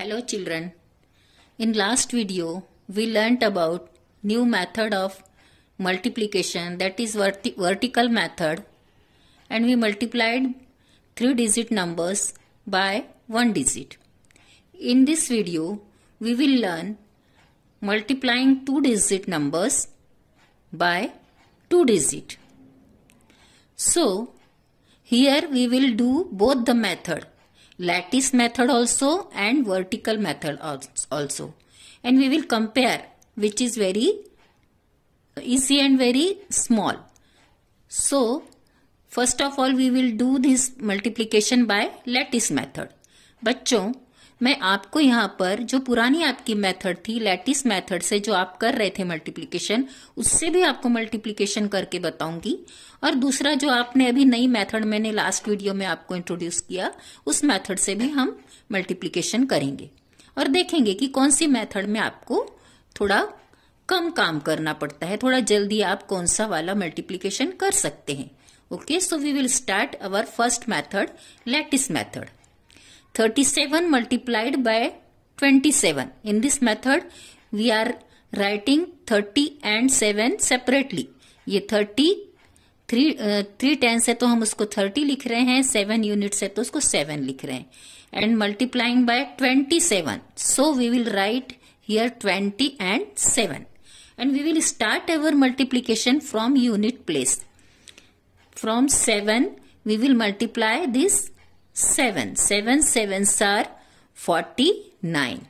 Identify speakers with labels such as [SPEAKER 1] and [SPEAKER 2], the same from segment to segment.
[SPEAKER 1] Hello children. In last video we learnt about new method of multiplication that is verti vertical method and we multiplied three digit numbers by one digit. In this video we will learn multiplying two digit numbers by two digit. So here we will do both the method lattice method also and vertical method also and we will compare which is very easy and very small. So first of all we will do this multiplication by lattice method. बच्चों मैं आपको यहाँ पर जो पुरानी आपकी method थी lattice method से जो आप कर रहे थे मल्टीप्लिकेशन उससे भी आपको मल्टीप्लिकेशन करके बताऊंगी और दूसरा जो आपने अभी नई मेथड मैंने लास्ट वीडियो में आपको इंट्रोड्यूस किया उस मेथड से भी हम मल्टीप्लिकेशन करेंगे और देखेंगे कि कौन सी मेथड में आपको थोड़ा कम काम करना पड़ता है थोड़ा जल्दी आप कौन सा वाला मल्टीप्लीकेशन कर सकते हैं okay so we will start our first method lattice method 37 multiplied by 27. In this method, we are writing 30 and 7 separately. ये 30 थ्री थ्री टेन से तो हम उसको 30 लिख रहे हैं सेवन यूनिट से तो उसको 7 लिख रहे हैं and multiplying by 27. So we will write here 20 and 7. And we will start our multiplication from unit place. From 7 we will multiply this 7. 7 sevens are 49.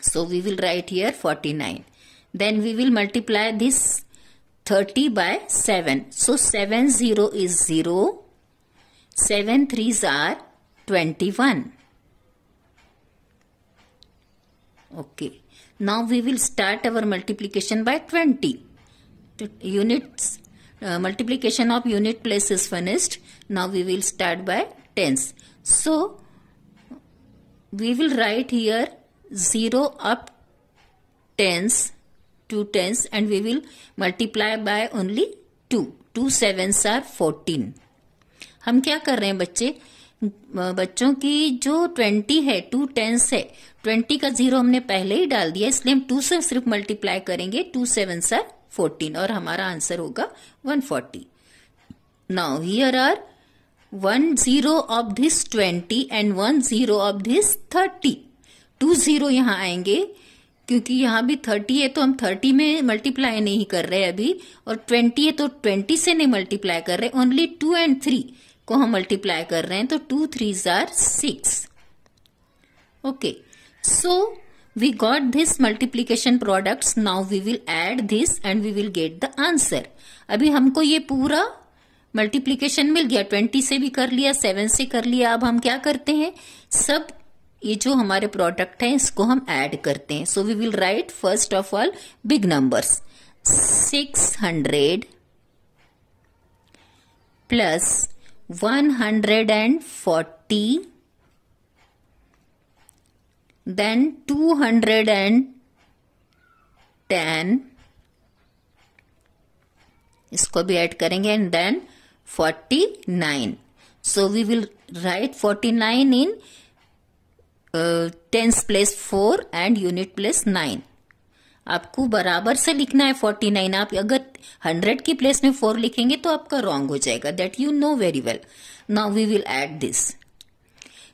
[SPEAKER 1] So we will write here 49. Then we will multiply this 30 by 7. So 7 0 is 0. 7 3s are 21. Okay. Now we will start our multiplication by 20. Units multiplication of unit place is finished. Now we will start by tens. So we will write here 0 up tens two tens and we will multiply by only 2. two sevens are 14. hum kya kar rahe hain bacche बच्चों की जो twenty है two tens है twenty का zero हमने पहले ही डाल दिया इसलिए हम टू से सिर्फ मल्टीप्लाई करेंगे टू सेवन सर फोर्टीन और हमारा आंसर होगा one forty now here are one zero of this twenty and one zero of this thirty two zero यहां आएंगे क्योंकि यहां भी थर्टी है तो हम थर्टी में मल्टीप्लाई नहीं कर रहे अभी और ट्वेंटी है तो ट्वेंटी से नहीं मल्टीप्लाई कर रहे ओनली टू एंड थ्री को हम मल्टीप्लाई कर रहे हैं तो टू थ्री जार six okay so we got this multiplication products now we will add this and we will get the answer अभी हमको ये पूरा मल्टीप्लीकेशन मिल गया ट्वेंटी से भी कर लिया सेवन से कर लिया अब हम क्या करते हैं सब ये जो हमारे प्रोडक्ट है इसको हम ऐड करते हैं so we will write first of all big numbers six hundred plus one hundred and forty then 210 इसको भी ऐड करेंगे and then forty nine so we will write forty nine in tens place four and unit place nine आपको बराबर से लिखना है forty nine आप अगर हंड्रेड की प्लेस में फोर लिखेंगे तो आपका रॉन्ग हो जाएगा that you know very well now we will add this 49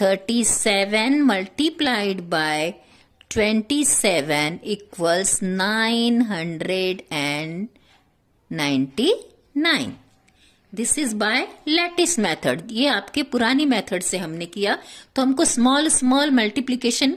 [SPEAKER 1] thirty seven seven multiplied by twenty equals nine hundred and ninety nine this is by latest method ये आपके पुरानी मेथड से हमने किया तो हमको small small multiplication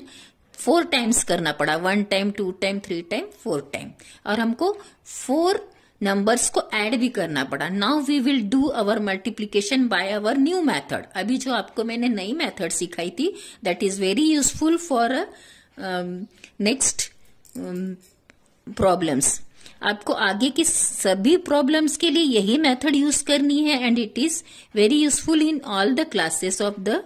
[SPEAKER 1] four times करना पड़ा one time two time three time four time और हमको फोर नंबर्स को ऐड भी करना पड़ा now we will do our multiplication by our new method अभी जो आपको मैंने नई मैथड सिखाई थी that is very useful for next problems आपको आगे की सभी प्रॉब्लम्स के लिए यही मेथड यूज करनी है and it is very useful in all the classes of the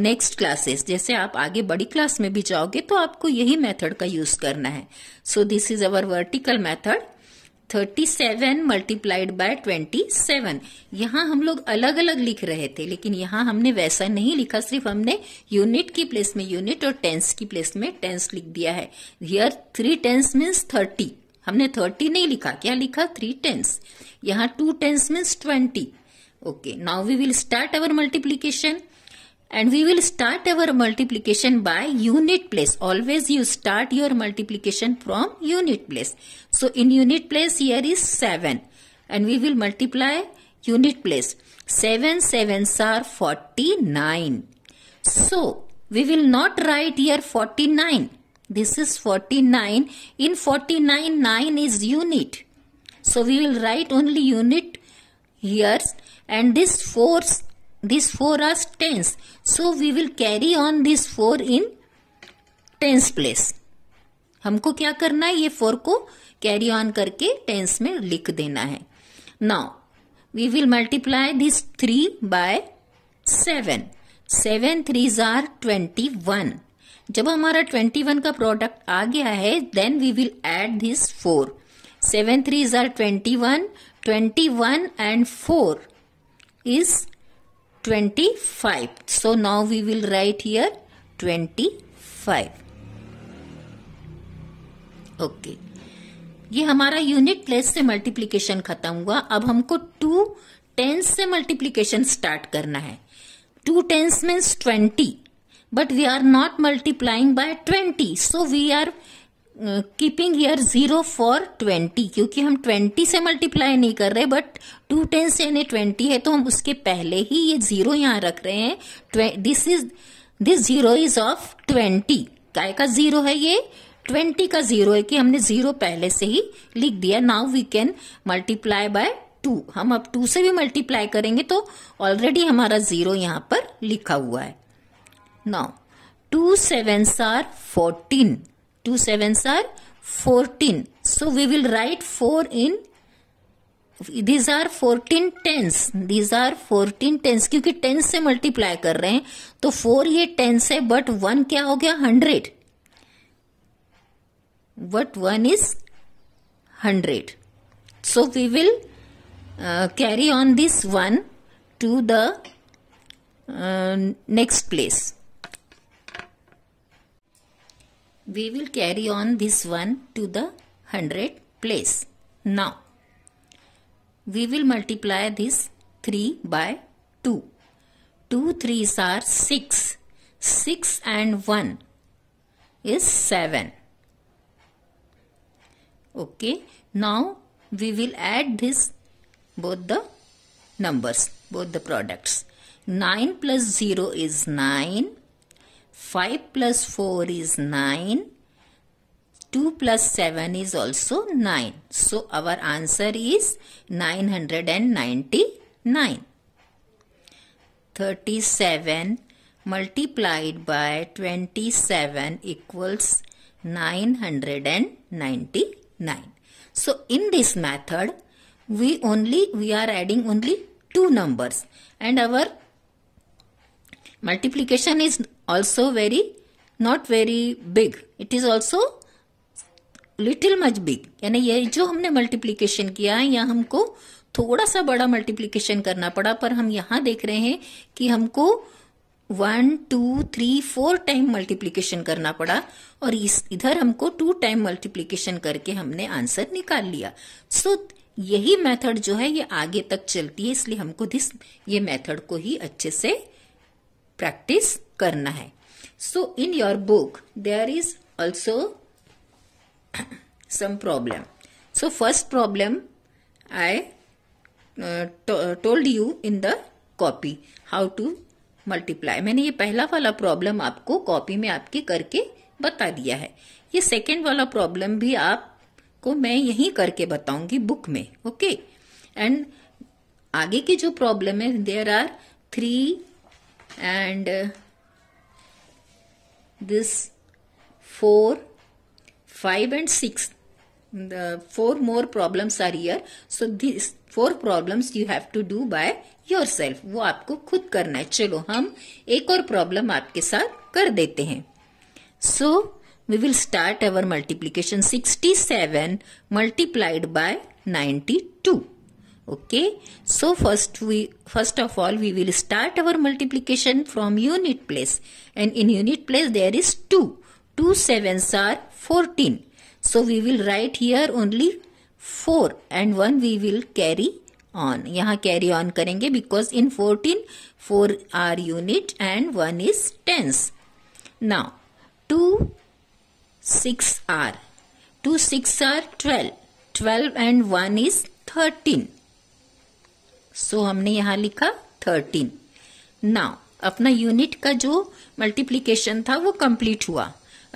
[SPEAKER 1] next classes जैसे आप आगे बड़ी क्लास में भी जाओगे तो आपको यही मेथड का यूज करना है so this is our vertical method 37 multiplied by 27 यहाँ हम लोग अलग अलग लिख रहे थे लेकिन यहाँ हमने वैसा नहीं लिखा सिर्फ हमने यूनिट की प्लेस में यूनिट और टेंस की प्लेस में टेंस लिख दिया है here three tens means thirty हमने थर्टी नहीं लिखा क्या लिखा थ्री टेंस यहाँ two tens means twenty okay now we will start our multiplication and we will start our multiplication by unit place always you start your multiplication from unit place so in unit place here is 7 and we will multiply unit place 7 sevens are 49 so we will not write here 49 this is 49 in 49 9 is unit so we will write only unit here and this 4 these 4 are tense. So we will carry on this four in tense place. हमको क्या करना है ये four को carry on करके tense में लिख देना है now we will multiply this three by seven seven three जार ट्वेंटी वन जब हमारा ट्वेंटी वन का प्रोडक्ट आ गया है then we will add this four seven threes are twenty one twenty one and four is 25 so now we will write here 25 okay ये हमारा unit place से मल्टीप्लीकेशन खत्म हुआ अब हमको टू टेंस से मल्टीप्लीकेशन स्टार्ट करना है two tens means twenty but we are not multiplying by twenty so we are keeping here zero for twenty क्योंकि हम ट्वेंटी से मल्टीप्लाई नहीं कर रहे बट टू टेन से यानी ट्वेंटी है तो हम उसके पहले ही ये जीरो यहां रख रहे हैं this is this zero is of twenty काय का जीरो है ये ट्वेंटी का जीरो है कि हमने जीरो पहले से ही लिख दिया now we can multiply by two हम अब टू से भी मल्टीप्लाई करेंगे तो ऑलरेडी हमारा जीरो यहां पर लिखा हुआ है now two seven are fourteen two sevens are 14 so we will write 4 in these are 14 tens these are 14 tens क्योंकि टेंस से मल्टीप्लाई कर रहे हैं तो 4 ये टेंस है बट वन क्या हो गया 100 but one is 100 so we will uh, carry on this one to the uh, next place we will carry on this one to the 100 place. Now, we will multiply this 3 by 2. 2 3s are 6. 6 and 1 is 7. Okay, now we will add this both the numbers, both the products. 9 plus 0 is 9 5 plus 4 is 9. 2 plus 7 is also 9. So our answer is 999. 37 multiplied by 27 equals 999. So in this method we only we are adding only two numbers and our multiplication is also very not very big it is also little much big यानी ये जो हमने multiplication किया है या हमको थोड़ा सा बड़ा मल्टीप्लीकेशन करना पड़ा पर हम यहाँ देख रहे हैं कि हमको one two three four time multiplication करना पड़ा और इस इधर हमको टू टाइम मल्टीप्लीकेशन करके हमने आंसर निकाल लिया सो so, यही मेथड जो है ये आगे तक चलती है इसलिए हमको दिस ये मेथड को ही अच्छे से प्रैक्टिस करना है so in your book there is also some problem so first problem I told you in the copy how to multiply मैंने ये पहला वाला प्रॉब्लम आपको कॉपी में आपके करके बता दिया है ये सेकेंड वाला प्रॉब्लम भी आपको मैं यही करके बताऊंगी बुक में ओके एंड आगे की जो प्रॉब्लम है there are three and uh, this 4 5 and 6 the four more problems are here so these four problems you have to do by yourself wo aapko khud karna hai chalo hum ek aur problem aapke sath kar dete hain so we will start our multiplication 67 multiplied by okay so first we first of all we will start our multiplication from unit place and in unit place there is 2 2 sevens are 14 so we will write here only 4 and 1 we will carry on यहाँ carry on करेंगे because in 14 4 are unit and 1 is tens now 2 6 are 2 6 are 12 12 and 1 is 13 so so, हमने यहां लिखा thirteen now अपना unit का जो multiplication था वो कंप्लीट हुआ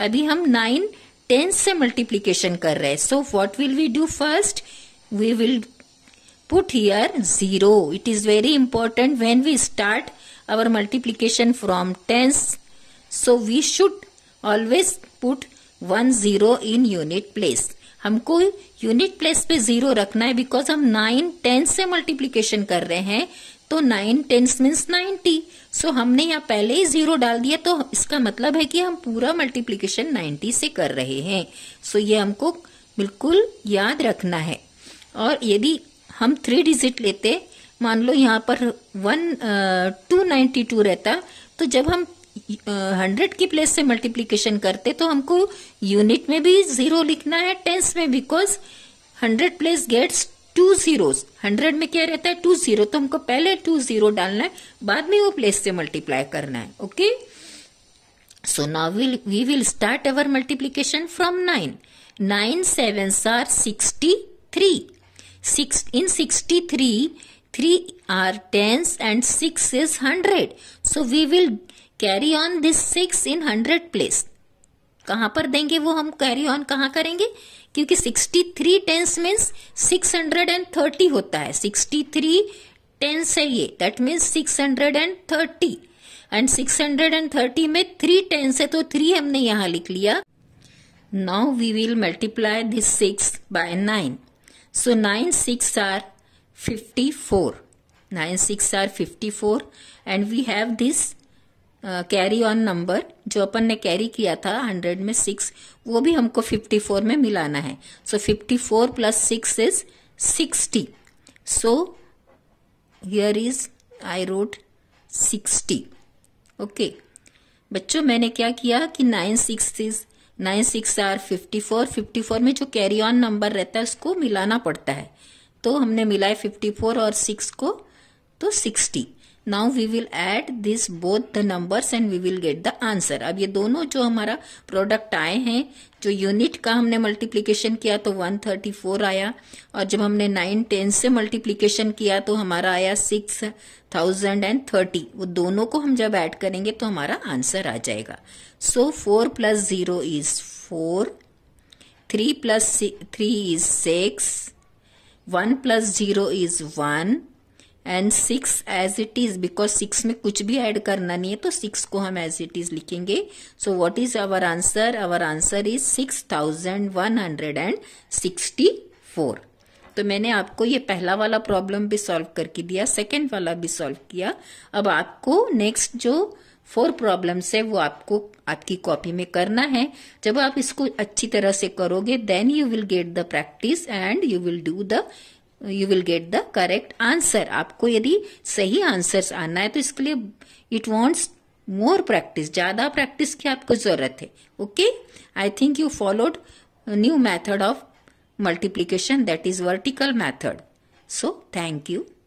[SPEAKER 1] अभी हम नाइन टेन से मल्टीप्लीकेशन कर रहे हैं so what will we do first we will put here zero it is very important when we start our multiplication from tens so we should always put one zero in unit place हमको unit place पे zero रखना है because हम nine tenth से multiplication कर रहे हैं तो nine tens means ninety so हमने यहाँ पहले ही जीरो डाल दिया तो इसका मतलब है कि हम पूरा मल्टीप्लीकेशन नाइन्टी से कर रहे हैं सो so, ये हमको बिल्कुल याद रखना है और यदि हम थ्री डिजिट लेते मान लो यहाँ पर वन टू नाइन्टी टू रहता तो जब हम हंड्रेड की प्लेस से मल्टीप्लीकेशन करते तो हमको यूनिट में भी जीरो लिखना है टेंस में because hundred place gets to zero hundred में क्या रहता है टू जीरो तो हमको पहले टू जीरो डालना है बाद में वो प्लेस से मल्टीप्लाई करना है okay so now will we will start our multiplication from nine nine seven are sixty three six in sixty three three are tens and six is hundred so we will carry on this six in hundred place कहां पर देंगे वो हम carry on कहां करेंगे क्योंकि sixty three tens means six hundred and thirty होता है सिक्सटी थ्री टेंस है ये that means six hundred and thirty and six hundred and thirty में थ्री टेंस है तो थ्री हमने यहां लिख लिया now we will multiply this six by nine so nine six are fifty four nine six are fifty four and we have this carry on number जो अपन ने कैरी किया था हंड्रेड में सिक्स वो भी हमको फिफ्टी फोर में मिलाना है so fifty four plus six is sixty so here is I wrote sixty okay बच्चों मैंने क्या किया कि nine six is nine six are fifty four fifty four में जो कैरी ऑन नंबर रहता है उसको मिलाना पड़ता है तो हमने मिलाए फिफ्टी फोर और सिक्स को तो sixty now we will add this both the numbers and we will get the answer अब ये दोनों जो हमारा प्रोडक्ट आए हैं जो यूनिट का हमने मल्टीप्लीकेशन किया तो 134 आया और जब हमने 9 10 से मल्टीप्लीकेशन किया तो हमारा आया 6030 वो दोनों को हम जब ऐड करेंगे तो हमारा आंसर आ जाएगा so four plus zero is four three plus three is six one plus zero is one and six as it is because six में कुछ भी ऐड करना नहीं है तो सिक्स को हम एज इट इज लिखेंगे so what is our answer our answer is six thousand one hundred and sixty four तो मैंने आपको ये पहला वाला प्रॉब्लम भी सॉल्व करके दिया सेकेंड वाला भी सॉल्व किया अब आपको नेक्स्ट जो फोर प्रॉब्लम्स है वो आपको आपकी कॉपी में करना है जब आप इसको अच्छी तरह से करोगे then you will get the practice and you will do the you will get the correct answer आपको यदि सही आंसर आना है तो इसके लिए इट वॉन्ट्स मोर प्रैक्टिस ज़्यादा प्रैक्टिस की आपको ज़रूरत है okay I think you followed new method of multiplication that is vertical method so thank you